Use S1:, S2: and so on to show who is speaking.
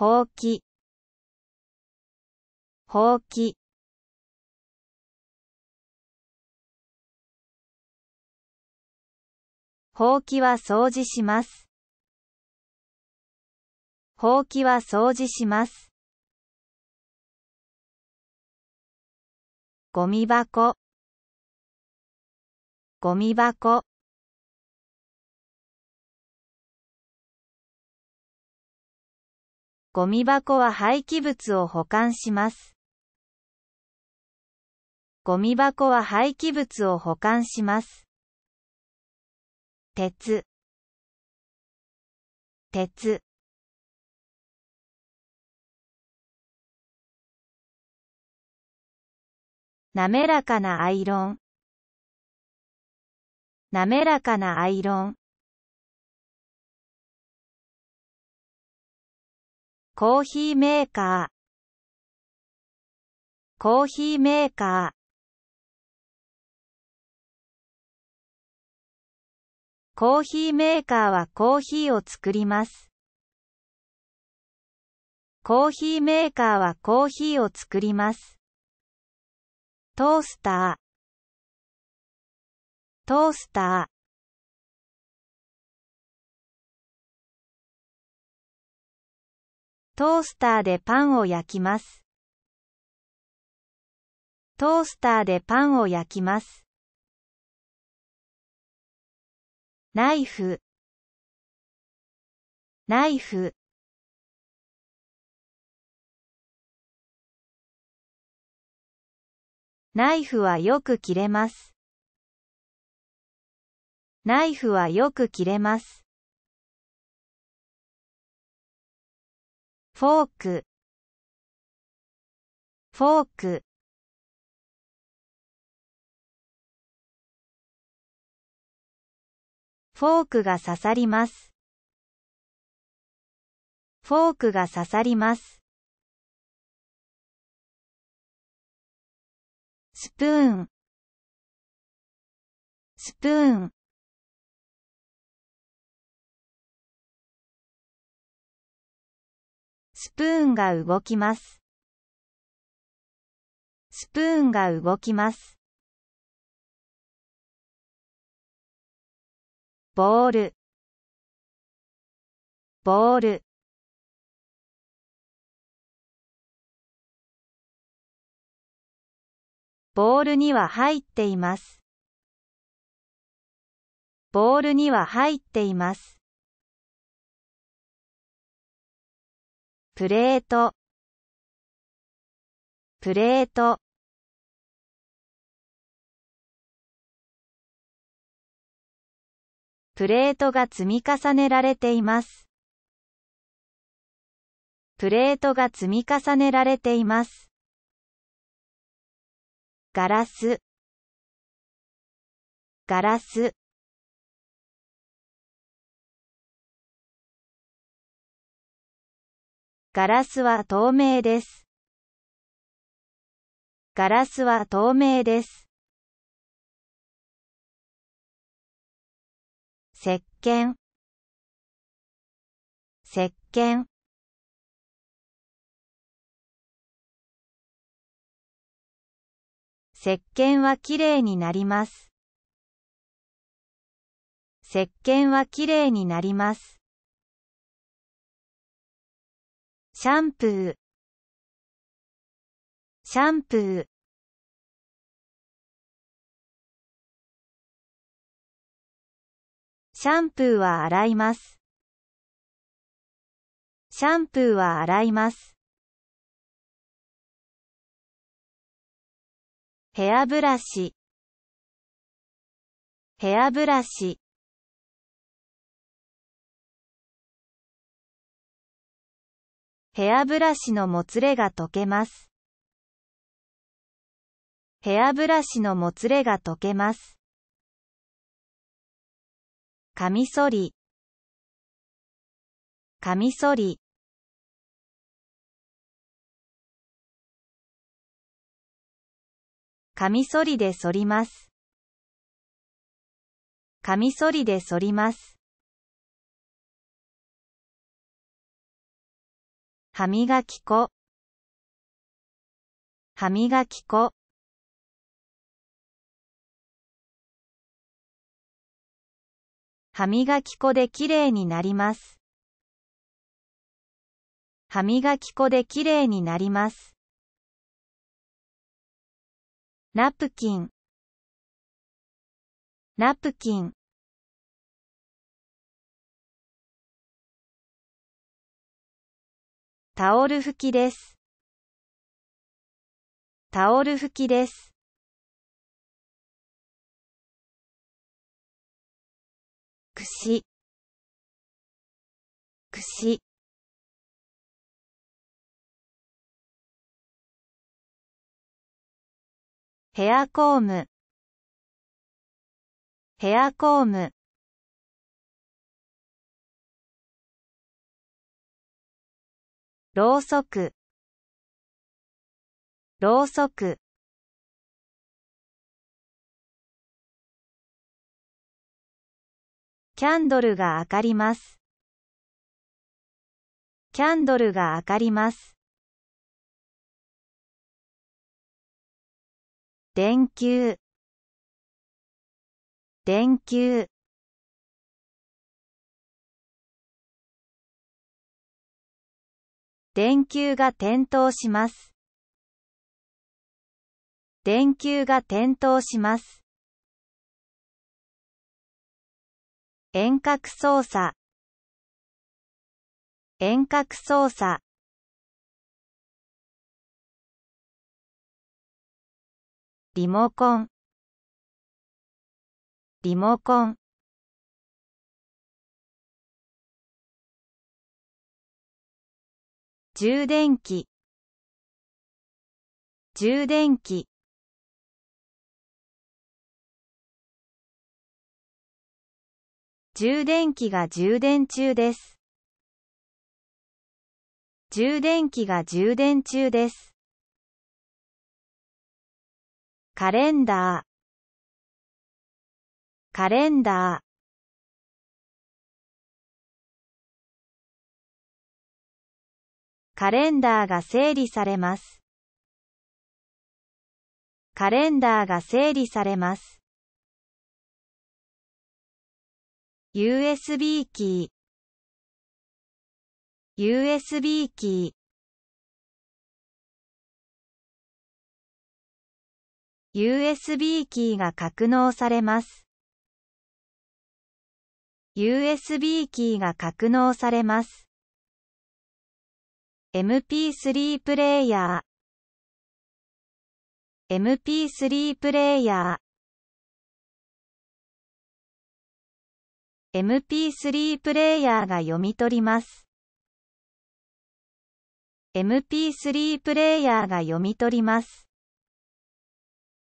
S1: ほうきほうきほうきは掃除します。ほうきは掃除します。ゴミ箱ゴミ箱ゴミ箱は廃棄物を保管します。ゴミ箱は廃棄物を保管します。鉄鉄滑らかなアイロン滑らかなアイロンコーヒーメーカーコーヒーメーカーコーヒーメーカーはコーヒーを作ります。コーヒーメーカーはコーヒーを作ります。トースタートースタートースターでパンを焼きます。トースターでパンを焼きます。ナイフ、ナイフ。ナイフはよく切れます。ナイフはよく切れます。フォークフォークフォークが刺さります。フォークが刺さります。スプーンスプーンプーンが動きます。スプーンが動きます。ボールボールボールには入っています。ボールには入っています。プレートプレートプレートが積み重ねられていますプレートが積み重ねられていますガラスガラスガラスは透明です。ガラスは透明です。石鹸石鹸石鹸はきれいになります。石鹸はきれいになります。シャンプーシャンプーシャンプーは洗います。シャンプーは洗います。ヘアブラシヘアブラシヘアブラシのもつれが溶けます。ヘアブラシのもつれが溶けます。カミソリカミソリカミソリで剃ります。カミソリで剃ります。歯磨き粉歯磨き粉歯磨き粉できれいになります。歯磨き粉できれいになります。ナプキンナプキンタオル拭きです。タオル拭きです。くし、くし。ヘアコームヘアコームろうそくろうそくキャンドルが明かります。キャンドルが明かります。電球電球電球が点灯します。電球が点灯します。遠隔操作遠隔操作リモコンリモコン充電器充電器充電器が充電中です。充電器が充電中です。カレンダーカレンダーカレンダーが整理されます。カレンダーが整理されます。USB キー USB キー USB キーが格納されます。USB キーが格納されます。MP3 プレイヤー MP3 プレイヤー MP3 プレイヤーが読み取ります。MP3 プレイヤーが読み取ります。